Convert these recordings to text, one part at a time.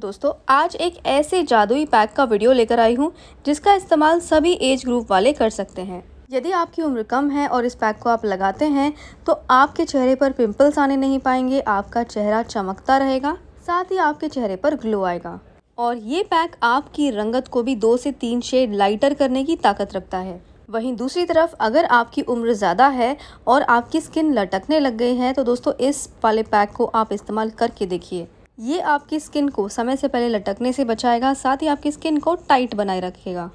दोस्तों आज एक ऐसे जादुई पैक का वीडियो लेकर आई हूँ जिसका इस्तेमाल सभी एज ग्रुप वाले कर सकते हैं यदि आपकी उम्र कम है और इस पैक को आप लगाते हैं तो आपके चेहरे पर पिंपल्स आने नहीं पाएंगे आपका चेहरा चमकता रहेगा साथ ही आपके चेहरे पर ग्लो आएगा और ये पैक आपकी रंगत को भी दो से तीन शेड लाइटर करने की ताकत रखता है वहीं दूसरी तरफ अगर आपकी उम्र ज़्यादा है और आपकी स्किन लटकने लग गई है तो दोस्तों इस वाले पैक को आप इस्तेमाल करके देखिए ये आपकी स्किन को समय से पहले लटकने से बचाएगा साथ ही आपकी स्किन को टाइट बनाए रखेगा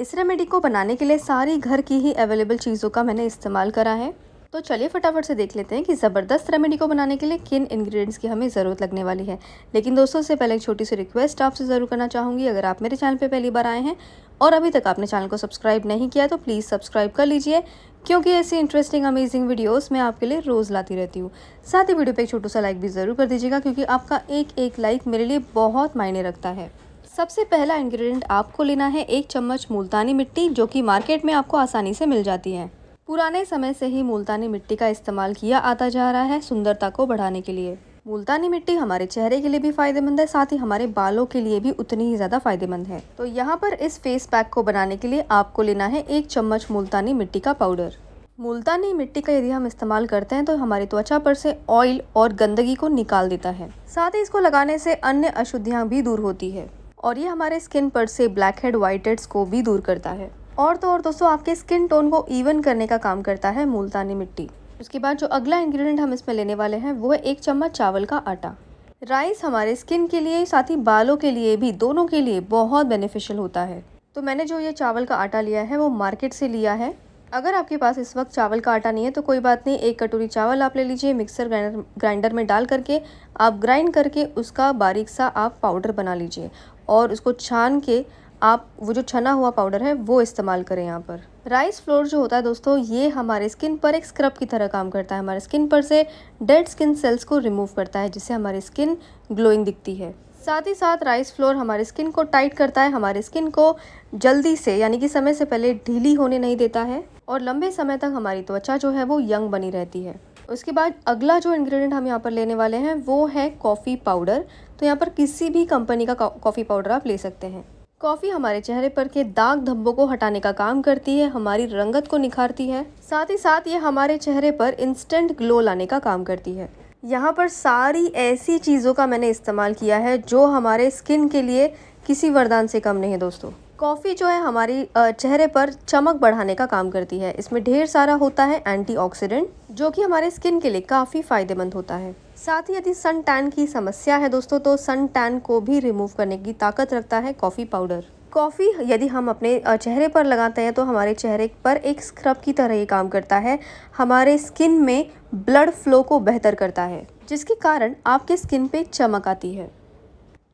इस रेमेडी को बनाने के लिए सारी घर की ही अवेलेबल चीज़ों का मैंने इस्तेमाल करा है तो चलिए फटाफट से देख लेते हैं कि ज़बरदस्त रेमेडी को बनाने के लिए किन इंग्रेडिएंट्स की हमें ज़रूरत लगने वाली है लेकिन दोस्तों से पहले एक छोटी सी रिक्वेस्ट आपसे ज़रूर करना चाहूँगी अगर आप मेरे चैनल पर पहली बार आए हैं और अभी तक आपने चैनल को सब्सक्राइब नहीं किया तो प्लीज़ सब्सक्राइब कर लीजिए क्योंकि ऐसी इंटरेस्टिंग अमेजिंग वीडियोस मैं आपके लिए रोज़ लाती रहती हूँ साथ ही वीडियो पे एक छोटू सा लाइक भी ज़रूर कर दीजिएगा क्योंकि आपका एक एक लाइक मेरे लिए बहुत मायने रखता है सबसे पहला इंग्रेडिएंट आपको लेना है एक चम्मच मुल्तानी मिट्टी जो कि मार्केट में आपको आसानी से मिल जाती है पुराने समय से ही मुल्तानी मिट्टी का इस्तेमाल किया आता जा रहा है सुंदरता को बढ़ाने के लिए मुल्तानी मिट्टी हमारे चेहरे के लिए भी फायदेमंद है साथ ही हमारे बालों के लिए भी उतनी ही ज़्यादा फायदेमंद है तो यहाँ पर इस फेस पैक को बनाने के लिए आपको लेना है एक चम्मच मुल्तानी मिट्टी का पाउडर मुल्तानी मिट्टी का यदि हम इस्तेमाल करते हैं तो हमारी त्वचा पर से ऑयल और गंदगी को निकाल देता है साथ ही इसको लगाने से अन्य अशुद्धियाँ भी दूर होती है और ये हमारे स्किन पर से ब्लैक हेड वाइट हेड्स को भी दूर करता है और तो और दोस्तों आपके स्किन टोन को इवन करने का काम करता है मुल्तानी मिट्टी उसके बाद जो अगला इंग्रेडिएंट हम इसमें लेने वाले हैं वो है एक चम्मच चावल का आटा राइस हमारे स्किन के लिए साथ ही बालों के लिए भी दोनों के लिए बहुत बेनिफिशियल होता है तो मैंने जो ये चावल का आटा लिया है वो मार्केट से लिया है अगर आपके पास इस वक्त चावल का आटा नहीं है तो कोई बात नहीं एक कटोरी चावल आप ले लीजिए मिक्सर ग्राइंडर ग्राइंडर में डाल करके आप ग्राइंड करके उसका बारीक सा आप पाउडर बना लीजिए और उसको छान के आप वो जो छना हुआ पाउडर है वो इस्तेमाल करें यहाँ पर राइस फ्लोर जो होता है दोस्तों ये हमारे स्किन पर एक स्क्रब की तरह काम करता है हमारे स्किन पर से डेड स्किन सेल्स को रिमूव करता है जिससे हमारी स्किन ग्लोइंग दिखती है साथ ही साथ राइस फ्लोर हमारे स्किन को टाइट करता है हमारे स्किन को जल्दी से यानी कि समय से पहले ढीली होने नहीं देता है और लंबे समय तक हमारी त्वचा जो है वो यंग बनी रहती है उसके बाद अगला जो इंग्रेडिएंट हम यहाँ पर लेने वाले हैं वो है कॉफ़ी पाउडर तो यहाँ पर किसी भी कंपनी का कॉफ़ी पाउडर आप ले सकते हैं कॉफ़ी हमारे चेहरे पर के दाग धब्बों को हटाने का काम करती है हमारी रंगत को निखारती है साथ ही साथ ये हमारे चेहरे पर इंस्टेंट ग्लो लाने का काम करती है यहाँ पर सारी ऐसी चीज़ों का मैंने इस्तेमाल किया है जो हमारे स्किन के लिए किसी वरदान से कम नहीं है दोस्तों कॉफ़ी जो है हमारी चेहरे पर चमक बढ़ाने का काम करती है इसमें ढेर सारा होता है एंटीऑक्सीडेंट जो कि हमारे स्किन के लिए काफ़ी फ़ायदेमंद होता है साथ ही यदि सन टैन की समस्या है दोस्तों तो सन टैन को भी रिमूव करने की ताकत रखता है कॉफ़ी पाउडर कॉफ़ी यदि हम अपने चेहरे पर लगाते हैं तो हमारे चेहरे पर एक स्क्रब की तरह ये काम करता है हमारे स्किन में ब्लड फ्लो को बेहतर करता है जिसके कारण आपके स्किन पे चमक आती है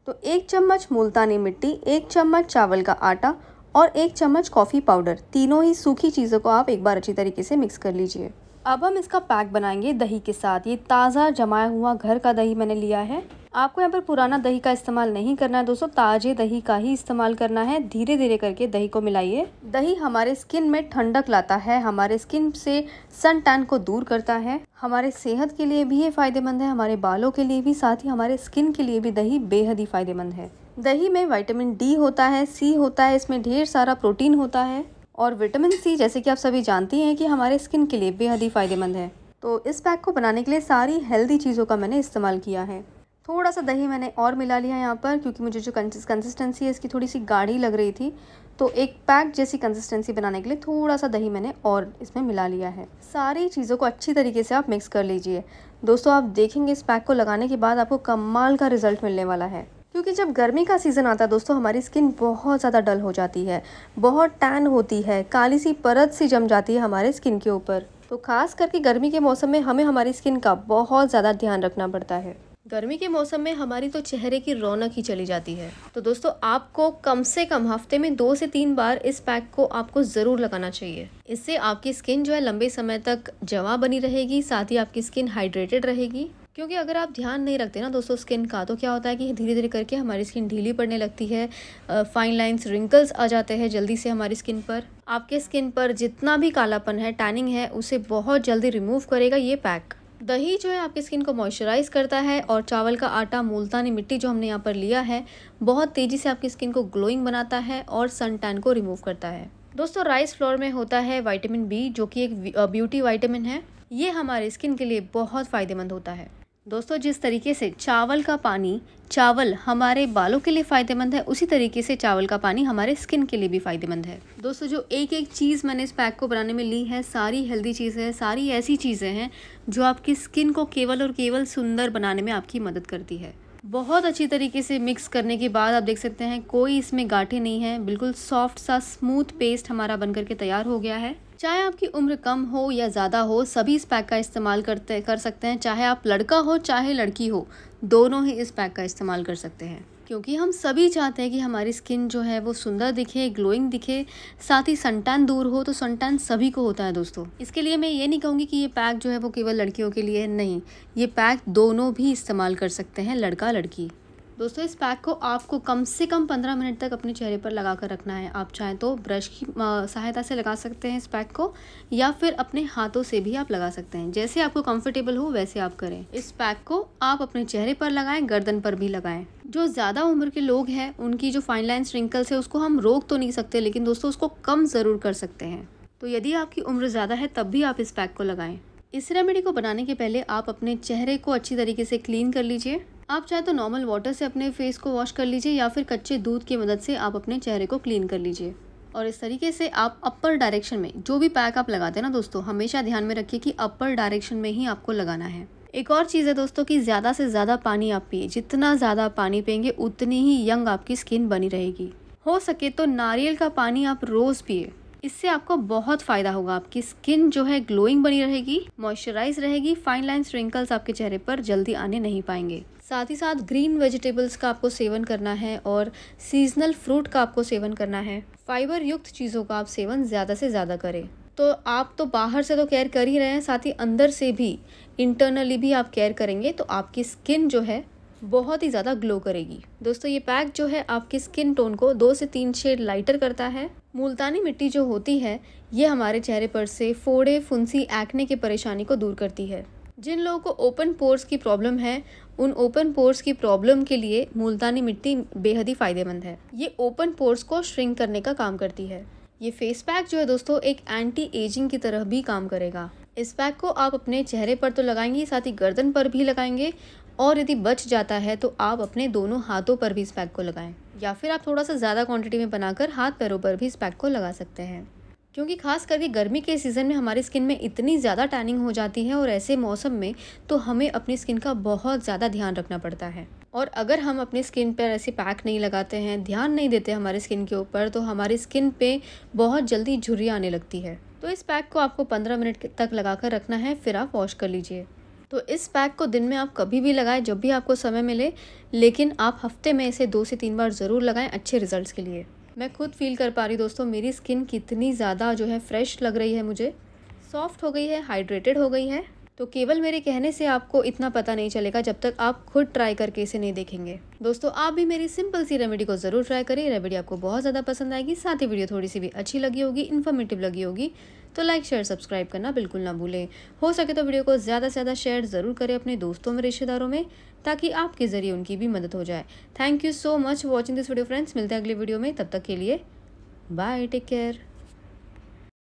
तो एक चम्मच मुल्तानी मिट्टी एक चम्मच चावल का आटा और एक चम्मच कॉफ़ी पाउडर तीनों ही सूखी चीज़ों को आप एक बार अच्छी तरीके से मिक्स कर लीजिए अब हम इसका पैक बनाएंगे दही के साथ ये ताज़ा जमाया हुआ घर का दही मैंने लिया है आपको यहाँ पर पुराना दही का इस्तेमाल नहीं करना है दोस्तों ताज़े दही का ही इस्तेमाल करना है धीरे धीरे करके दही को मिलाइए दही हमारे स्किन में ठंडक लाता है हमारे स्किन से सन टैन को दूर करता है हमारे सेहत के लिए भी ये फ़ायदेमंद है हमारे बालों के लिए भी साथ ही हमारे स्किन के लिए भी दही बेहद ही फ़ायदेमंद है दही में विटामिन डी होता है सी होता है इसमें ढेर सारा प्रोटीन होता है और विटामिन सी जैसे कि आप सभी जानती हैं कि हमारे स्किन के लिए बेहद ही फ़ायदेमंद है तो इस पैक को बनाने के लिए सारी हेल्दी चीज़ों का मैंने इस्तेमाल किया है थोड़ा सा दही मैंने और मिला लिया यहाँ पर क्योंकि मुझे जो कंसिस्टेंसी है इसकी थोड़ी सी गाढ़ी लग रही थी तो एक पैक जैसी कंसिस्टेंसी बनाने के लिए थोड़ा सा दही मैंने और इसमें मिला लिया है सारी चीज़ों को अच्छी तरीके से आप मिक्स कर लीजिए दोस्तों आप देखेंगे इस पैक को लगाने के बाद आपको कमाल का रिजल्ट मिलने वाला है क्योंकि जब गर्मी का सीज़न आता है दोस्तों हमारी स्किन बहुत ज़्यादा डल हो जाती है बहुत टैन होती है काली सी परत सी जम जाती है हमारे स्किन के ऊपर तो खास करके गर्मी के मौसम में हमें हमारी स्किन का बहुत ज़्यादा ध्यान रखना पड़ता है गर्मी के मौसम में हमारी तो चेहरे की रौनक ही चली जाती है तो दोस्तों आपको कम से कम हफ्ते में दो से तीन बार इस पैक को आपको ज़रूर लगाना चाहिए इससे आपकी स्किन जो है लंबे समय तक जवा बनी रहेगी साथ ही आपकी स्किन हाइड्रेटेड रहेगी क्योंकि अगर आप ध्यान नहीं रखते ना दोस्तों स्किन का तो क्या होता है कि धीरे धीरे करके हमारी स्किन ढीली पड़ने लगती है फाइन लाइंस रिंकल्स आ जाते हैं जल्दी से हमारी स्किन पर आपके स्किन पर जितना भी कालापन है टैनिंग है उसे बहुत जल्दी रिमूव करेगा ये पैक दही जो है आपकी स्किन को मॉइस्चराइज करता है और चावल का आटा मुल्तानी मिट्टी जो हमने यहाँ पर लिया है बहुत तेज़ी से आपकी स्किन को ग्लोइंग बनाता है और सन टैन को रिमूव करता है दोस्तों राइस फ्लोर में होता है विटामिन बी जो कि एक ब्यूटी विटामिन है ये हमारे स्किन के लिए बहुत फ़ायदेमंद होता है दोस्तों जिस तरीके से चावल का पानी चावल हमारे बालों के लिए फ़ायदेमंद है उसी तरीके से चावल का पानी हमारे स्किन के लिए भी फ़ायदेमंद है दोस्तों जो एक एक चीज़ मैंने इस पैक को बनाने में ली है सारी हेल्दी चीज़ें हैं सारी ऐसी चीज़ें हैं जो आपकी स्किन को केवल और केवल सुंदर बनाने में आपकी मदद करती है बहुत अच्छी तरीके से मिक्स करने के बाद आप देख सकते हैं कोई इसमें गाठे नहीं हैं बिल्कुल सॉफ्ट सा स्मूथ पेस्ट हमारा बन करके तैयार हो गया है चाहे आपकी उम्र कम हो या ज़्यादा हो सभी इस पैक का इस्तेमाल करते कर सकते हैं चाहे आप लड़का हो चाहे लड़की हो दोनों ही इस पैक का इस्तेमाल कर सकते हैं क्योंकि हम सभी चाहते हैं कि हमारी स्किन जो है वो सुंदर दिखे ग्लोइंग दिखे साथ ही सनटैन दूर हो तो सनटैन सभी को होता है दोस्तों इसके लिए मैं ये नहीं कहूँगी कि ये पैक जो है वो केवल लड़कियों के लिए नहीं ये पैक दोनों भी इस्तेमाल कर सकते हैं लड़का लड़की दोस्तों इस पैक को आपको कम से कम पंद्रह मिनट तक अपने चेहरे पर लगा कर रखना है आप चाहें तो ब्रश की सहायता से लगा सकते हैं इस पैक को या फिर अपने हाथों से भी आप लगा सकते हैं जैसे आपको कंफर्टेबल हो वैसे आप करें इस पैक को आप अपने चेहरे पर लगाएं गर्दन पर भी लगाएं जो ज़्यादा उम्र के लोग हैं उनकी जो फाइन लाइन स्ट्रिंकल्स है उसको हम रोक तो नहीं सकते लेकिन दोस्तों उसको कम ज़रूर कर सकते हैं तो यदि आपकी उम्र ज़्यादा है तब भी आप इस पैक को लगाएं इस रेमेडी को बनाने के पहले आप अपने चेहरे को अच्छी तरीके से क्लीन कर लीजिए आप चाहे तो नॉर्मल वाटर से अपने फेस को वॉश कर लीजिए या फिर कच्चे दूध की मदद से आप अपने चेहरे को क्लीन कर लीजिए और इस तरीके से आप अपर डायरेक्शन में जो भी पैक आप लगाते हैं ना दोस्तों हमेशा ध्यान में रखिए कि अपर डायरेक्शन में ही आपको लगाना है एक और चीज़ है दोस्तों कि ज़्यादा से ज़्यादा पानी आप पिए जितना ज़्यादा पानी पियेंगे उतनी ही यंग आपकी स्किन बनी रहेगी हो सके तो नारियल का पानी आप रोज़ पिए इससे आपको बहुत फ़ायदा होगा आपकी स्किन जो है ग्लोइंग बनी रहेगी मॉइस्चराइज रहेगी फाइन लाइन रिंकल्स आपके चेहरे पर जल्दी आने नहीं पाएंगे साथ ही साथ ग्रीन वेजिटेबल्स का आपको सेवन करना है और सीजनल फ्रूट का आपको सेवन करना है फाइबर युक्त चीज़ों का आप सेवन ज़्यादा से ज़्यादा करें तो आप तो बाहर से तो केयर कर ही रहे हैं साथ ही अंदर से भी इंटरनली भी आप केयर करेंगे तो आपकी स्किन जो है बहुत ही ज़्यादा ग्लो करेगी दोस्तों ये पैक जो है आपकी स्किन टोन को दो से तीन शेड लाइटर करता है मुल्तानी मिट्टी जो होती है ये हमारे चेहरे पर से फोड़े फुंसी एक्ने की परेशानी को दूर करती है जिन लोगों को ओपन पोर्स की प्रॉब्लम है उन ओपन पोर्स की प्रॉब्लम के लिए मुल्तानी मिट्टी बेहद ही फ़ायदेमंद है ये ओपन पोर्स को श्रिंक करने का काम करती है ये फेस पैक जो है दोस्तों एक एंटी एजिंग की तरह भी काम करेगा इस पैक को आप अपने चेहरे पर तो लगाएंगे साथ ही गर्दन पर भी लगाएंगे और यदि बच जाता है तो आप अपने दोनों हाथों पर भी इस पैक को लगाएं या फिर आप थोड़ा सा ज़्यादा क्वांटिटी में बनाकर हाथ पैरों पर भी इस पैक को लगा सकते हैं क्योंकि खास करके गर्मी के सीज़न में हमारी स्किन में इतनी ज़्यादा टैनिंग हो जाती है और ऐसे मौसम में तो हमें अपनी स्किन का बहुत ज़्यादा ध्यान रखना पड़ता है और अगर हम अपनी स्किन पर ऐसे पैक नहीं लगाते हैं ध्यान नहीं देते हमारे स्किन के ऊपर तो हमारी स्किन पे बहुत जल्दी झुर्रियाँ आने लगती है तो इस पैक को आपको पंद्रह मिनट तक लगा कर रखना है फिर आप वॉश कर लीजिए तो इस पैक को दिन में आप कभी भी लगाएं जब भी आपको समय मिले लेकिन आप हफ्ते में इसे दो से तीन बार ज़रूर लगाएं अच्छे रिजल्ट्स के लिए मैं खुद फील कर पा रही दोस्तों मेरी स्किन कितनी ज़्यादा जो है फ्रेश लग रही है मुझे सॉफ्ट हो गई है हाइड्रेटेड हो गई है तो केवल मेरे कहने से आपको इतना पता नहीं चलेगा जब तक आप खुद ट्राई करके इसे नहीं देखेंगे दोस्तों आप भी मेरी सिंपल सी रेमेडी को ज़रूर ट्राई करें रेमेडी आपको बहुत ज़्यादा पसंद आएगी साथ ही वीडियो थोड़ी सी भी अच्छी लगी होगी इन्फॉर्मेटिव लगी होगी तो लाइक शेयर सब्सक्राइब करना बिल्कुल ना भूलें हो सके तो वीडियो को ज़्यादा से ज़्यादा शेयर ज़रूर करें अपने दोस्तों में रिश्तेदारों में ताकि आपके ज़रिए उनकी भी मदद हो जाए thank you so much watching this video friends मिलते हैं अगले वीडियो में तब तक के लिए बाय टेक केयर